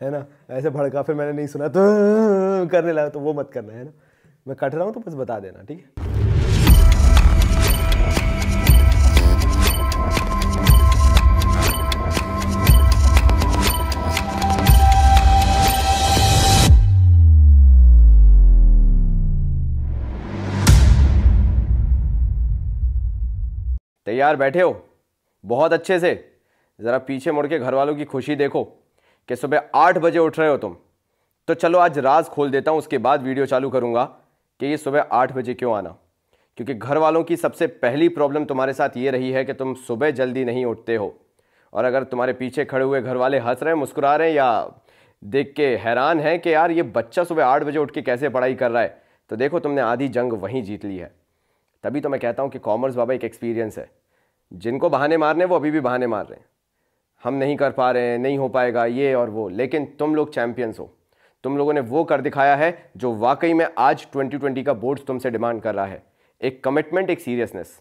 है ना ऐसे भड़का फिर मैंने नहीं सुना तो करने लगा तो वो मत करना है ना मैं कट रहा हूँ तो बस बता देना ठीक है तैयार बैठे हो बहुत अच्छे से ज़रा पीछे मुड़ के घर वालों की खुशी देखो कि सुबह आठ बजे उठ रहे हो तुम तो चलो आज राज खोल देता हूँ उसके बाद वीडियो चालू करूँगा कि ये सुबह आठ बजे क्यों आना क्योंकि घर वालों की सबसे पहली प्रॉब्लम तुम्हारे साथ ये रही है कि तुम सुबह जल्दी नहीं उठते हो और अगर तुम्हारे पीछे खड़े हुए घर वाले हंस रहे हैं मुस्कुरा रहे हैं या देख के हैरान हैं कि यार ये बच्चा सुबह आठ बजे उठ के कैसे पढ़ाई कर रहा है तो देखो तुमने आधी जंग वहीं जीत ली है तभी तो मैं कहता हूँ कि कॉमर्स बाबा एक एक्सपीरियंस है जिनको बहाने मारने वो अभी भी बहाने मार रहे हैं हम नहीं कर पा रहे हैं नहीं हो पाएगा ये और वो लेकिन तुम लोग चैम्पियंस हो तुम लोगों ने वो कर दिखाया है जो वाकई में आज 2020 का बोर्ड तुमसे डिमांड कर रहा है एक कमिटमेंट एक सीरियसनेस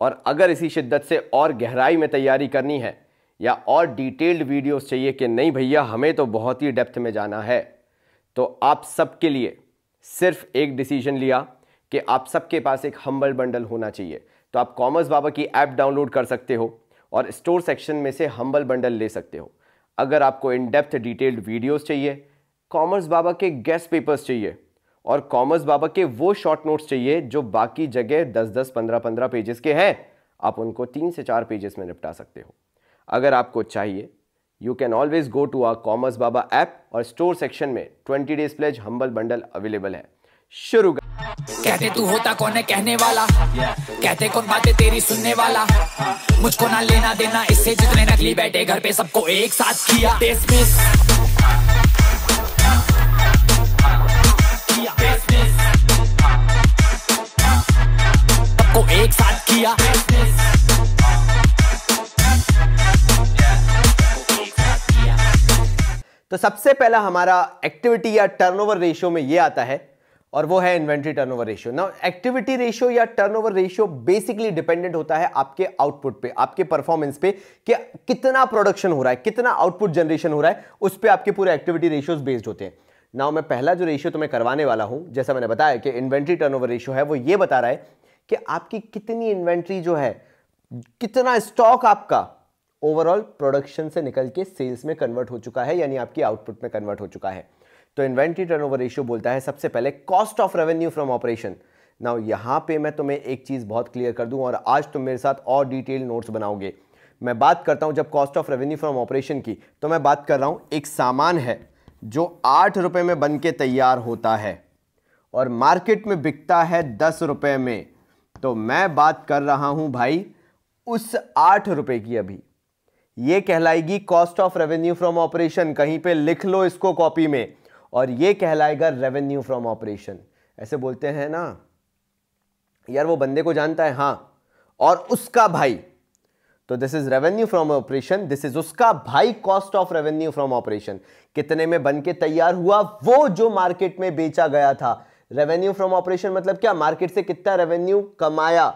और अगर इसी शिद्दत से और गहराई में तैयारी करनी है या और डिटेल्ड वीडियोस चाहिए कि नहीं भैया हमें तो बहुत ही डेप्थ में जाना है तो आप सबके लिए सिर्फ एक डिसीजन लिया कि आप सबके पास एक हम्बल बंडल होना चाहिए तो आप कॉमर्स बाबा की ऐप डाउनलोड कर सकते हो और स्टोर सेक्शन में से हम्बल बंडल ले सकते हो अगर आपको इन डेप्थ डिटेल्ड वीडियोस चाहिए कॉमर्स बाबा के गेस्ट पेपर्स चाहिए और कॉमर्स बाबा के वो शॉर्ट नोट्स चाहिए जो बाकी जगह 10-10, 15-15 पेजेस के हैं आप उनको तीन से चार पेजेस में निपटा सकते हो अगर आपको चाहिए you can always go to our commerce Baba app और स्टोर सेक्शन में 20 days pledge humble bundle available है शुरू कहते तू होता कौन है कहने वाला कहते कौन बातें तेरी सुनने वाला मुझको ना लेना देना इससे जितने नकली बैठे घर पे सबको एक साथ किया सबको एक साथ किया तो सबसे पहला हमारा एक्टिविटी या टर्नओवर रेशियो में ये आता है और वो है इन्वेंट्री टर्नओवर रेशियो ना एक्टिविटी रेशियो या टर्नओवर रेशियो बेसिकली डिपेंडेंट होता है आपके आउटपुट पे आपके परफॉर्मेंस पे कि कितना प्रोडक्शन हो रहा है कितना आउटपुट जनरेशन हो रहा है उस पर आपके पूरे एक्टिविटी रेशियोज बेस्ड होते हैं नाउ मैं पहला जो रेशियो तुम्हें करवाने वाला हूं जैसा मैंने बताया कि इन्वेंट्री टर्नओवर रेशियो है वो ये बता रहा है कि आपकी कितनी इन्वेंट्री जो है कितना स्टॉक आपका ओवरऑल प्रोडक्शन से निकल के सेल्स में कन्वर्ट हो चुका है यानी आपकी आउटपुट में कन्वर्ट हो चुका है तो इन्वेंट्री ओवर रेशियो बोलता है सबसे पहले cost of revenue from operation now यहाँ पे मैं तुम्हें एक चीज़ बहुत क्लियर कर दूँ और आज तुम मेरे साथ और डिटेल नोट्स बनाओगे मैं बात करता हूँ जब cost of revenue from operation की तो मैं बात कर रहा हूँ एक सामान है जो आठ रुपये में बन के तैयार होता है और मार्केट में बिकता है दस रुपये में तो मैं बात कर रहा हूँ भाई उस आठ रुपये की अभी ये कहलाएगी cost of revenue from operation कहीं पे लिख लो इसको कॉपी में और ये कहलाएगा रेवेन्यू फ्रॉम ऑपरेशन ऐसे बोलते हैं ना यार वो बंदे को जानता है हाँ और उसका भाई तो this is revenue from operation this is उसका भाई cost of revenue from operation कितने में बन के तैयार हुआ वो जो मार्केट में बेचा गया था रेवेन्यू फ्रॉम ऑपरेशन मतलब क्या मार्केट से कितना रेवेन्यू कमाया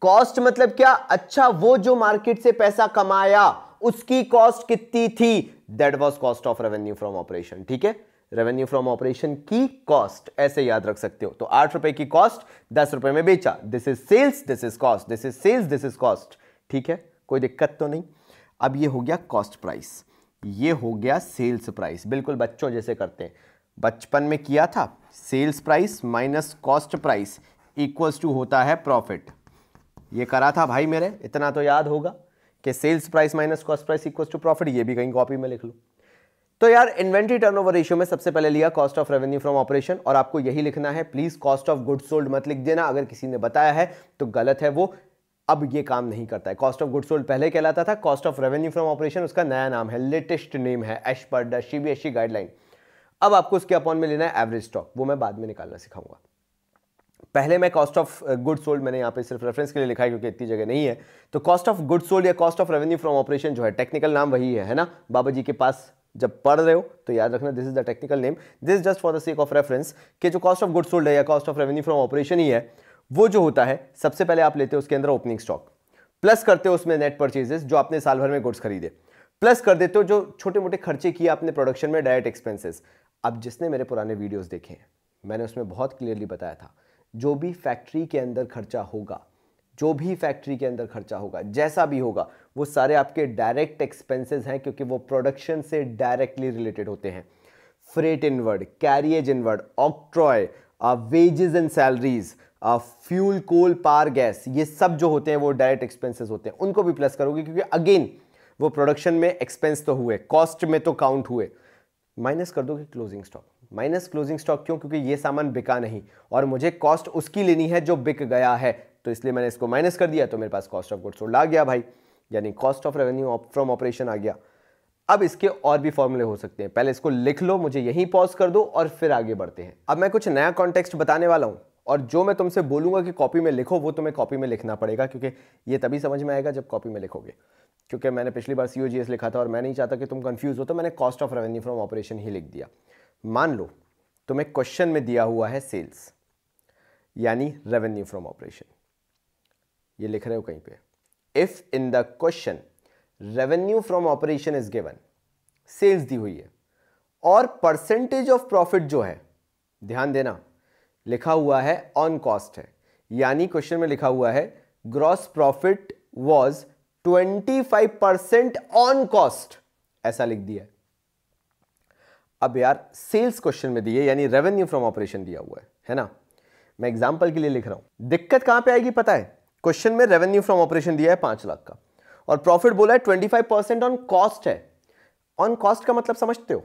कॉस्ट मतलब क्या अच्छा वो जो मार्केट से पैसा कमाया उसकी कॉस्ट कितनी थी that was cost of revenue from operation ठीक है रेवेन्यू फ्रॉम ऑपरेशन की कॉस्ट ऐसे याद रख सकते हो तो आठ रुपए की कॉस्ट दस रुपए में बेचा this is sales this is cost this is sales this is cost ठीक है कोई दिक्कत तो नहीं अब ये हो गया कॉस्ट प्राइस ये हो गया सेल्स प्राइस बिल्कुल बच्चों जैसे करते हैं बचपन में किया था sales price minus cost price equals to होता है प्रॉफिट ये करा था भाई मेरे इतना तो याद होगा कि sales price minus cost price equal to profit ये भी कहीं कॉपी में लिख लो तो यार इन्वेंट्री टर्नओवर रेशियो में सबसे पहले लिया cost of revenue from operation और आपको यही लिखना है please cost of good sold मत लिख देना अगर किसी ने बताया है तो गलत है वो अब ये काम नहीं करता है कॉस्ट ऑफ गुड सोल्ड पहले कहलाता था cost of revenue from operation उसका नया नाम है लेटेस्ट नेम है एश पर डी गाइडलाइन अब आपको उसके अपॉन में लेना है एवरेज स्टॉक वो मैं बाद में निकालना सिखाऊंगा पहले मैं कॉस्ट ऑफ गुड सोल्ड मैंने यहाँ पे सिर्फ रेफरेंस के लिए लिखा है क्योंकि इतनी जगह नहीं है तो कॉस्ट ऑफ गुड सोल्ड या cost of revenue from operation जो है टेक्निकल नाम वही है है ना बाबा जी के पास जब पढ़ रहे हो तो याद रखना this is the technical name this just for the sake of reference के जो कॉस्ट ऑफ गुड सोल्ड है या cost of revenue from operation ही है वो जो होता है सबसे पहले आप लेते हो उसके अंदर ओपनिंग स्टॉक प्लस करते हो उसमें नेट परचेजेस जो आपने साल भर में गुड्स खरीदे प्लस कर देते हो जो छोटे मोटे खर्चे किए आपने प्रोडक्शन में डायरेक्ट एक्सपेंसेस अब जिसने मेरे पुराने वीडियोस देखे हैं मैंने उसमें बहुत क्लियरली बताया था जो भी फैक्ट्री के अंदर खर्चा होगा जो भी फैक्ट्री के अंदर खर्चा होगा जैसा भी होगा वो सारे आपके डायरेक्ट एक्सपेंसेस हैं क्योंकि वो प्रोडक्शन से डायरेक्टली रिलेटेड होते हैं freight inward carriage inward octroi wages and salaries fuel coal power gas ये सब जो होते हैं वो डायरेक्ट एक्सपेंसेस होते हैं उनको भी प्लस करोगे क्योंकि अगेन वो प्रोडक्शन में एक्सपेंस तो हुए कॉस्ट में तो काउंट हुए माइनस कर दोगे closing stock minus closing stock क्यों क्योंकि ये सामान बिका नहीं और मुझे कॉस्ट उसकी लेनी है जो बिक गया है तो इसलिए मैंने इसको माइनस कर दिया तो मेरे पास कॉस्ट ऑफ गुड सोल्ड आ गया भाई यानी cost of revenue from operation आ गया अब इसके और भी फॉर्मूले हो सकते हैं पहले इसको लिख लो मुझे यहीं पॉज कर दो और फिर आगे बढ़ते हैं अब मैं कुछ नया कॉन्टेक्स्ट बताने वाला हूँ और जो मैं तुमसे बोलूँगा कि कॉपी में लिखो वो तुम्हें कॉपी में लिखना पड़ेगा क्योंकि ये तभी समझ में आएगा जब कॉपी में लिखोगे क्योंकि मैंने पिछली बार सी लिखा था और मैं नहीं चाहता कि तुम कंफ्यूज हो तो मैंने cost of revenue from operation ही लिख दिया मान लो तुम्हें क्वेश्चन में दिया हुआ है सेल्स यानी रेवेन्यू फ्रॉम ऑपरेशन ये लिख रहे हो कहीं पे if in the question revenue from operation is given sales दी हुई है और परसेंटेज ऑफ प्रॉफिट जो है ध्यान देना लिखा हुआ है ऑन कॉस्ट है यानी क्वेश्चन में लिखा हुआ है gross profit was 25% on cost ऐसा लिख दिया है अब यार सेल्स क्वेश्चन में दिए यानी रेवेन्यू फ्रॉम ऑपरेशन दिया हुआ है है ना मैं एग्जांपल के लिए लिख रहा हूं दिक्कत कहां पे आएगी पता है क्वेश्चन में रेवेन्यू फ्रॉम ऑपरेशन दिया है पांच लाख का और प्रॉफिट बोला है twenty five percent on cost है ऑन कॉस्ट का मतलब समझते हो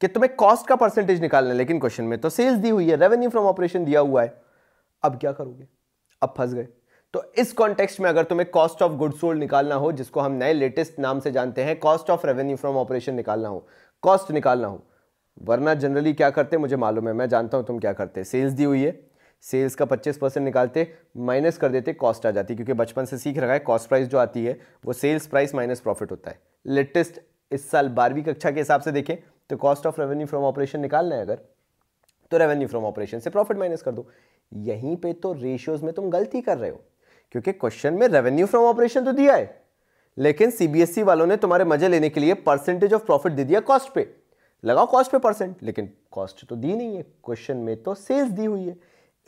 कि तुम्हें कॉस्ट का परसेंटेज निकालना है लेकिन क्वेश्चन में तो सेल्स दी हुई है रेवेन्यू फ्रॉम ऑपरेशन दिया हुआ है अब क्या करोगे अब फंस गए तो इस कॉन्टेक्स्ट में अगर तुम्हें कॉस्ट ऑफ गुड सोल्ड निकालना हो जिसको हम नए लेटेस्ट नाम से जानते हैं cost of revenue from operation निकालना हो कॉस्ट निकालना हो वरना जनरली क्या करते मुझे मालूम है मैं जानता हूँ तुम क्या करते सेल्स दी हुई है सेल्स का 25 परसेंट निकालते माइनस कर देते कॉस्ट आ जाती है क्योंकि बचपन से सीख रखा है कॉस्ट प्राइस जो आती है वो सेल्स प्राइस माइनस प्रॉफिट होता है लेटेस्ट इस साल बारहवीं कक्षा के हिसाब से देखें तो cost of revenue from operation निकालना है अगर तो रेवेन्यू फ्रॉम ऑपरेशन से प्रॉफिट माइनस कर दो यहीं पर तो रेशियोज में तुम गलती कर रहे हो क्योंकि क्वेश्चन में रेवेन्यू फ्रॉम ऑपरेशन तो दिया है लेकिन सीबीएसई e वालों ने तुम्हारे मजे लेने के लिए परसेंटेज ऑफ प्रॉफिट दे दिया कॉस्ट पे लगाओ कॉस्ट पे परसेंट लेकिन कॉस्ट तो दी नहीं है क्वेश्चन में तो सेल्स दी हुई है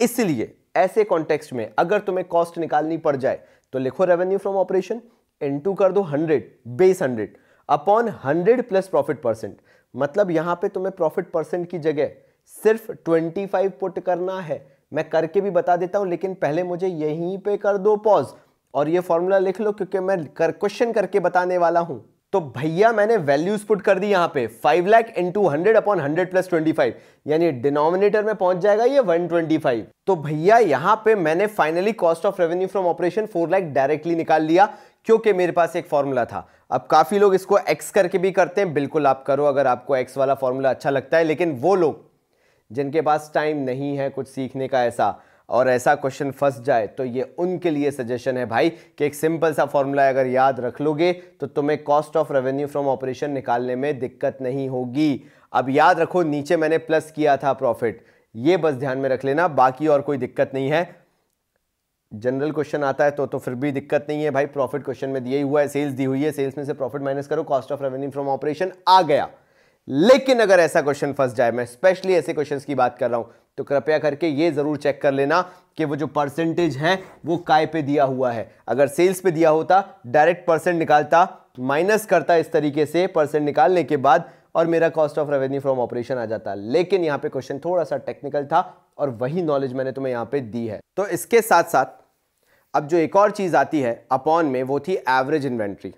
इसलिए ऐसे कॉन्टेक्स्ट में अगर तुम्हें कॉस्ट निकालनी पड़ जाए तो लिखो रेवेन्यू फ्रॉम ऑपरेशन इन कर दो hundred base hundred upon hundred plus profit percent मतलब यहां पे तुम्हें प्रॉफिट परसेंट की जगह सिर्फ ट्वेंटी फाइव पुट करना है मैं करके भी बता देता हूं लेकिन पहले मुझे यहीं पे कर दो पॉज और ये फॉर्मूला लिख लो क्योंकि मैं कर क्वेश्चन करके बताने वाला हूं तो भैया मैंने वैल्यूज पुट कर दी यहां पे 5 lakh two hundred upon hundred plus twenty five यानी डिनोमिनेटर में पहुंच जाएगा ये 125 तो भैया यहां पे मैंने finally cost of revenue from operation 4 lakh directly निकाल लिया क्योंकि मेरे पास एक फॉर्मूला था अब काफी लोग इसको एक्स करके भी करते हैं बिल्कुल आप करो अगर आपको एक्स वाला फॉर्मूला अच्छा लगता है लेकिन वो लोग जिनके पास टाइम नहीं है कुछ सीखने का ऐसा और ऐसा क्वेश्चन फंस जाए तो ये उनके लिए सजेशन है भाई कि एक सिंपल सा फॉर्मूला अगर याद रख लोगे तो तुम्हें cost of revenue from operation निकालने में दिक्कत नहीं होगी अब याद रखो नीचे मैंने प्लस किया था प्रॉफिट ये बस ध्यान में रख लेना बाकी और कोई दिक्कत नहीं है जनरल क्वेश्चन आता है तो तो फिर भी दिक्कत नहीं है भाई प्रॉफिट क्वेश्चन में दिया ही हुआ है सेल्स दी हुई है सेल्स में से प्रॉफिट माइनस करो cost of revenue from operation आ गया लेकिन अगर ऐसा क्वेश्चन फंस जाए मैं स्पेशली ऐसे क्वेश्चंस की बात कर रहा हूं तो कृपया करके ये ज़रूर चेक कर लेना कि वो जो परसेंटेज है वो काय पे दिया हुआ है अगर सेल्स पे दिया होता डायरेक्ट परसेंट निकालता माइनस करता इस तरीके से परसेंट निकालने के बाद और मेरा cost of revenue from operation आ जाता लेकिन यहाँ पे क्वेश्चन थोड़ा सा टेक्निकल था और वही नॉलेज मैंने तुम्हें यहाँ पे दी है तो इसके साथ साथ अब जो एक और चीज़ आती है अपॉन में वो थी एवरेज इन्वेंट्री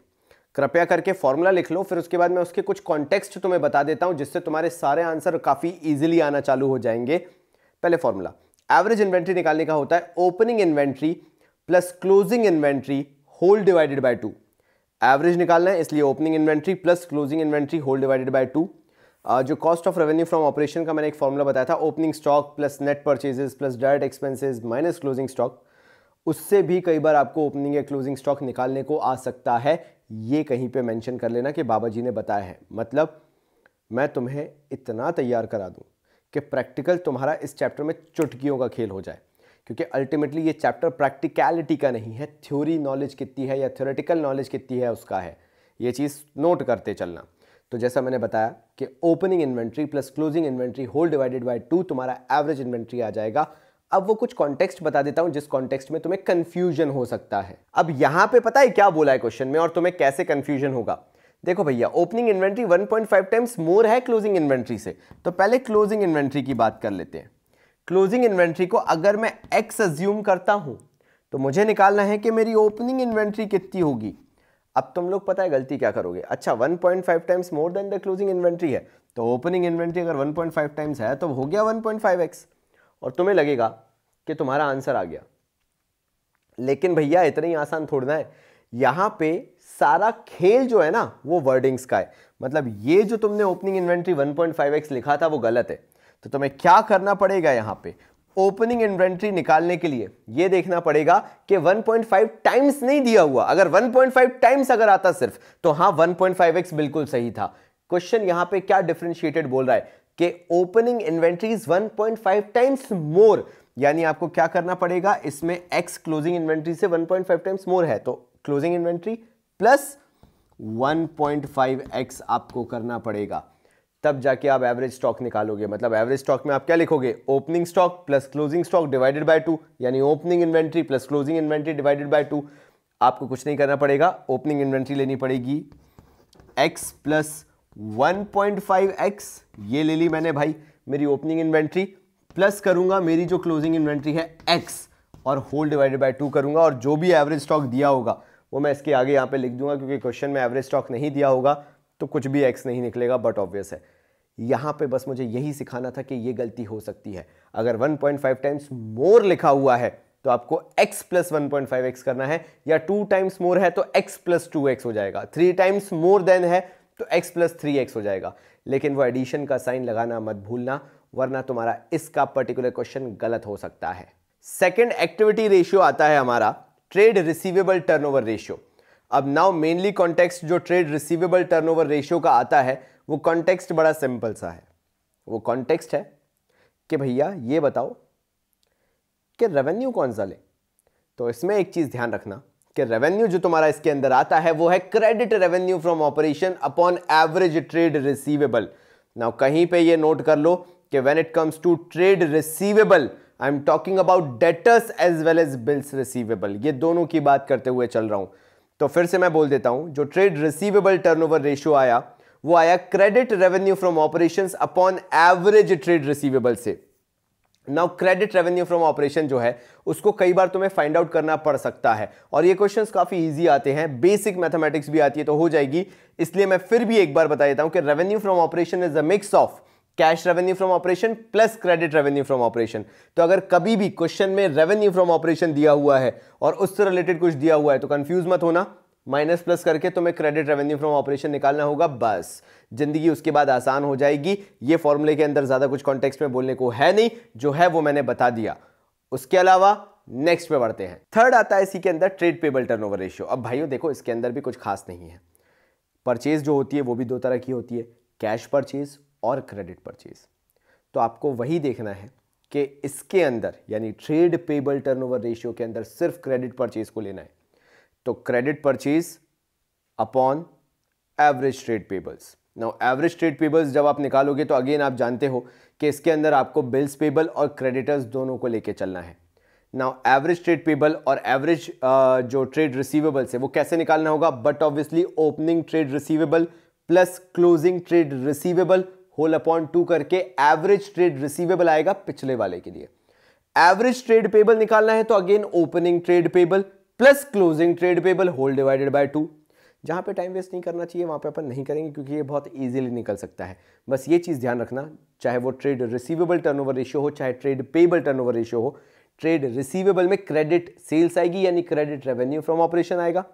कृपया करके फॉर्मूला लिख लो फिर उसके बाद मैं उसके कुछ कॉन्टेक्स्ट तुम्हें बता देता हूँ जिससे तुम्हारे सारे आंसर काफ़ी ईजिली आना चालू हो जाएंगे पहले फॉर्मूला एवरेज इन्वेंट्री निकालने का होता है opening inventory plus closing inventory whole divided by two average निकालना है इसलिए opening inventory plus closing inventory whole divided by two जो cost of revenue from operation का मैंने एक फॉर्मूला बताया था opening stock plus net purchases plus direct expenses minus closing stock उससे भी कई बार आपको ओपनिंग या क्लोजिंग स्टॉक निकालने को आ सकता है ये कहीं पे मेंशन कर लेना कि बाबा जी ने बताया है मतलब मैं तुम्हें इतना तैयार करा दूं कि प्रैक्टिकल तुम्हारा इस चैप्टर में चुटकियों का खेल हो जाए क्योंकि अल्टीमेटली ये चैप्टर प्रैक्टिकलिटी का नहीं है थ्योरी नॉलेज कितनी है या थ्योरेटिकल नॉलेज कितनी है उसका है ये चीज़ नोट करते चलना तो जैसा मैंने बताया कि opening inventory plus closing inventory whole divided by two तुम्हारा एवरेज इन्वेंट्री आ जाएगा अब वो कुछ कॉन्टेक्स्ट बता देता हूं जिस कॉन्टेक्स्ट में तुम्हें कन्फ्यूजन हो सकता है अब यहां पे पता है क्या बोला है क्वेश्चन में और तुम्हें कैसे कन्फ्यूजन होगा देखो भैया ओपनिंग इन्वेंट्री 1.5 टाइम्स मोर है क्लोजिंग इन्वेंट्री से तो पहले क्लोजिंग इन्वेंट्री की बात कर लेते हैं क्लोजिंग इन्वेंट्री को अगर मैं एक्स अज्यूम करता हूं तो मुझे निकालना है कि मेरी ओपनिंग इन्वेंट्री कितनी होगी अब तुम लोग पता है गलती क्या करोगे अच्छा 1.5 times more than the closing inventory है तो ओपनिंग इन्वेंट्री अगर 1.5 टाइम्स है तो हो गया 1.5x और तुम्हें लगेगा कि तुम्हारा आंसर आ गया लेकिन भैया इतना ही आसान थोड़ना है यहाँ पे सारा खेल जो है ना वो वर्डिंग्स का है मतलब ये जो तुमने ओपनिंग इन्वेंट्री 1.5x लिखा था वो गलत है तो तुम्हें क्या करना पड़ेगा यहाँ पे ओपनिंग इन्वेंट्री निकालने के लिए ये देखना पड़ेगा कि 1.5 टाइम्स नहीं दिया हुआ अगर 1.5 टाइम्स अगर आता सिर्फ तो हाँ 1.5x बिल्कुल सही था क्वेश्चन यहां पे क्या डिफ्रेंशिएटेड बोल रहा है कि ओपनिंग इन्वेंट्रीज 1.5 टाइम्स मोर यानी आपको क्या करना पड़ेगा इसमें एक्स क्लोजिंग इन्वेंट्री से 1.5 टाइम्स मोर है तो क्लोजिंग इन्वेंट्री प्लस 1.5x आपको करना पड़ेगा तब जाके आप एवरेज स्टॉक निकालोगे मतलब एवरेज स्टॉक में आप क्या लिखोगे opening stock plus closing stock divided by two यानी opening inventory plus closing inventory divided by two आपको कुछ नहीं करना पड़ेगा ओपनिंग इन्वेंट्री लेनी पड़ेगी एक्स प्लस 1.5x ये ले ली मैंने भाई मेरी ओपनिंग इन्वेंट्री प्लस करूंगा मेरी जो क्लोजिंग इन्वेंट्री है x और होल डिवाइडेड बाय टू करूंगा और जो भी एवरेज स्टॉक दिया होगा वो मैं इसके आगे यहाँ पे लिख दूंगा क्योंकि क्वेश्चन में एवरेज स्टॉक नहीं दिया होगा तो कुछ भी एक्स नहीं निकलेगा बट ऑब्वियस है यहाँ पे बस मुझे यही सिखाना था कि ये गलती हो सकती है अगर 1.5 टाइम्स मोर लिखा हुआ है तो आपको x प्लस वन करना है या टू टाइम्स मोर है तो x प्लस टू हो जाएगा थ्री टाइम्स मोर देन है तो x प्लस थ्री एक्स हो जाएगा लेकिन वो एडिशन का साइन लगाना मत भूलना वरना तुम्हारा इसका पर्टिकुलर क्वेश्चन गलत हो सकता है सेकेंड एक्टिविटी रेशियो आता है हमारा ट्रेड रिसीवेबल टर्नओवर रेशियो अब नाउ मेनली कॉन्टेक्स्ट जो ट्रेड रिसीवेबल टर्नओवर रेशियो का आता है वो कॉन्टेक्स्ट बड़ा सिंपल सा है वो कॉन्टेक्स्ट है कि भैया ये बताओ कि रेवेन्यू कौन सा ले तो इसमें एक चीज़ ध्यान रखना कि रेवेन्यू जो तुम्हारा इसके अंदर आता है वो है credit revenue from operation upon average trade receivable now कहीं पे ये नोट कर लो कि when it comes to trade receivable I am talking about debtors as well as bills receivable ये दोनों की बात करते हुए चल रहा हूं तो फिर से मैं बोल देता हूं जो ट्रेड रिसीवेबल टर्न रेशियो आया वो आया credit revenue from operation upon average trade receivable से now credit revenue from operation जो है उसको कई बार तुम्हें फाइंड आउट करना पड़ सकता है और ये क्वेश्चंस काफ़ी इजी आते हैं बेसिक मैथमेटिक्स भी आती है तो हो जाएगी इसलिए मैं फिर भी एक बार बता देता हूँ कि revenue from operation is a mix of cash revenue from operation plus credit revenue from operation तो अगर कभी भी क्वेश्चन में रेवेन्यू फ्रॉम ऑपरेशन दिया हुआ है और उससे रिलेटेड कुछ दिया हुआ है तो कंफ्यूज मत होना माइनस प्लस करके तुम्हें क्रेडिट रेवेन्यू फ्रॉम ऑपरेशन निकालना होगा बस जिंदगी उसके बाद आसान हो जाएगी ये फॉर्मूले के अंदर ज़्यादा कुछ कॉन्टेक्स्ट में बोलने को है नहीं जो है वो मैंने बता दिया उसके अलावा नेक्स्ट पे बढ़ते हैं थर्ड आता है इसी के अंदर ट्रेड पेबल टर्नओवर रेशियो अब भाइयों देखो इसके अंदर भी कुछ खास नहीं है परचेज जो होती है वो भी दो तरह की होती है कैश परचेज और क्रेडिट परचेज तो आपको वही देखना है कि इसके अंदर यानी ट्रेड पेबल टर्नओवर रेशियो के अंदर सिर्फ क्रेडिट परचेज को लेना है तो credit purchase upon average trade payables now average trade payables जब आप निकालोगे तो अगेन आप जानते हो कि इसके अंदर आपको बिल्स पेबल और क्रेडिटर्स दोनों को लेके चलना है नाउ एवरेज ट्रेड पेबल और एवरेज जो ट्रेड रिसीवेबल्स है वो कैसे निकालना होगा but obviously opening trade receivable plus closing trade receivable whole upon two करके एवरेज ट्रेड रिसीवेबल आएगा पिछले वाले के लिए एवरेज ट्रेड पेबल निकालना है तो again opening trade payable plus closing trade payable whole divided by two जहाँ पे टाइम वेस्ट नहीं करना चाहिए वहाँ पे अपन नहीं करेंगे क्योंकि ये बहुत इजीली निकल सकता है बस ये चीज़ ध्यान रखना चाहे वो ट्रेड रिसीवेबल टर्नओवर रेशियो हो चाहे ट्रेड पेबल टर्नओवर रेशियो हो ट्रेड रिसीवेबल में क्रेडिट सेल्स आएगी यानी क्रेडिट रेवेन्यू फ्रॉम ऑपरेशन आएगा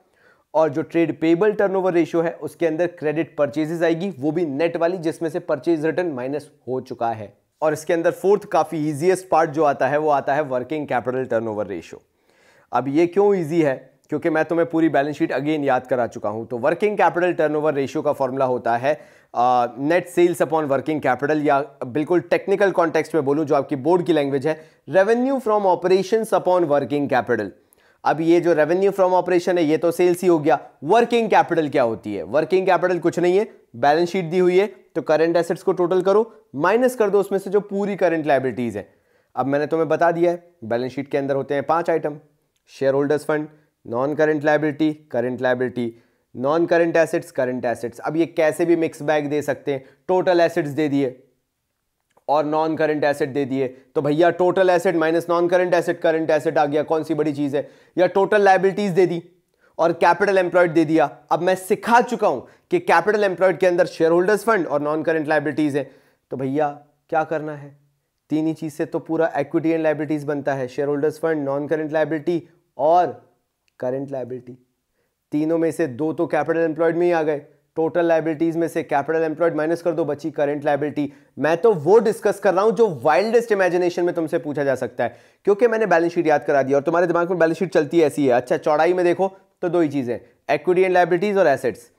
और जो ट्रेड पेबल टर्न रेशियो है उसके अंदर क्रेडिट परचेजेज आएगी वो भी नेट वाली जिसमें से परचेज रिटर्न माइनस हो चुका है और इसके अंदर फोर्थ काफ़ी इजिएस्ट पार्ट जो आता है वो आता है वर्किंग कैपिटल टर्नओवर रेशियो अब ये क्यों ईजी है क्योंकि मैं तुम्हें पूरी बैलेंस शीट अगेन याद करा चुका हूं तो वर्किंग कैपिटल टर्नओवर रेशियो का फॉर्मूला होता है net sales upon working capital या बिल्कुल टेक्निकल कॉन्टेक्स्ट में बोलूं जो आपकी बोर्ड की लैंग्वेज है revenue from operation upon working capital अब ये जो रेवेन्यू फ्रॉम ऑपरेशन है ये तो सेल्स ही हो गया वर्किंग कैपिटल क्या होती है वर्किंग कैपिटल कुछ नहीं है बैलेंस शीट दी हुई है तो करंट एसेट्स को टोटल करो माइनस कर दो उसमें से जो पूरी करंट लाइबिलिटीज है अब मैंने तुम्हें बता दिया है बैलेंस शीट के अंदर होते हैं पांच item share holders fund non current liability current liability non current assets current assets अब ये कैसे भी मिक्स बैग दे सकते हैं टोटल एसेट्स दे दिए और नॉन करंट एसेट दे दिए तो भैया total asset minus non current asset current asset आ गया कौन सी बड़ी चीज़ है या टोटल लाइबिलिटीज़ दे दी और कैपिटल एम्प्लॉयड दे दिया अब मैं सिखा चुका हूं कि कैपिटल एम्प्लॉयड के अंदर शेयर होल्डर्स फंड और नॉन करेंट लाइबिलिटीज़ है तो भैया क्या करना है तीन ही चीज़ से तो पूरा एक्विटी एंड लाइबिलिटीज़ बनता है share holders fund non current liability और करेंट लाइबिलिटी तीनों में से दो तो कैपिटल एम्प्लॉयड में ही आ गए टोटल लाइबिलिटीज़ में से कैपिटल एम्प्लॉयड माइनस कर दो बची करंट लाइबिलिटी मैं तो वो डिस्कस कर रहा हूं जो वाइल्डेस्ट इमेजिनेशन में तुमसे पूछा जा सकता है क्योंकि मैंने बैलेंस शीट याद करा दिया और तुम्हारे दिमाग में बैलेंस शीट चलती है ऐसी है अच्छा चौड़ाई में देखो तो दो ही चीज़ें एक्विटी एंड लाइबिलिटीज़ और एसेट्स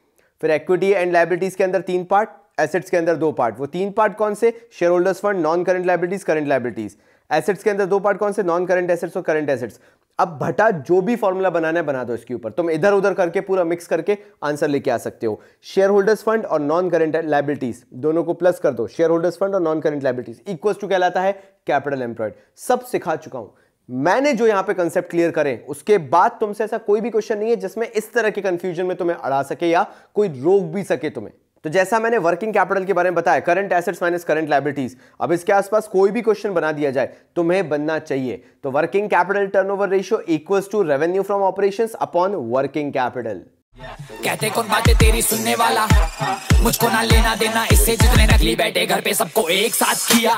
फिर एक्विटी एंड लाइबिलिटीज़ के अंदर तीन पार्ट एसेट्स के अंदर दो पार्ट वो तीन पार्ट कौन से share holders fund non current liabilities current liabilities assets के अंदर दो पार्ट कौन से नॉन करंट एसेट्स और करंट एसेट्स अब भटा जो भी फॉर्मूला बनाना है बना दो इसके ऊपर तुम इधर उधर करके पूरा मिक्स करके आंसर लेके आ सकते हो शेयर होल्डर्स फंड और नॉन करंट लाइबिलिटीज दोनों को प्लस कर दो शेयर होल्डर्स फंड और non current liabilities equal to कहलाता है कैपिटल एम्प्लॉयड सब सिखा चुका हूं मैंने जो यहां पे कंसेप्ट क्लियर करें उसके बाद तुमसे ऐसा कोई भी क्वेश्चन नहीं है जिसमें इस तरह के कंफ्यूजन में तुम्हें अड़ा सके या कोई रोक भी सके तुम्हें तो जैसा मैंने वर्किंग कैपिटल के बारे में बताया current assets minus current liabilities अब इसके आसपास कोई भी क्वेश्चन बना दिया जाए तुम्हें बनना चाहिए तो working capital turnover ratio equals to revenue from operations upon working capital कहते कौन बातें तेरी सुनने वाला मुझको ना लेना देना इससे जितने नकली बैठे घर पे सबको एक साथ किया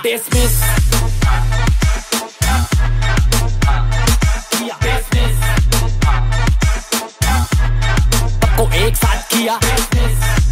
को एक साथ किया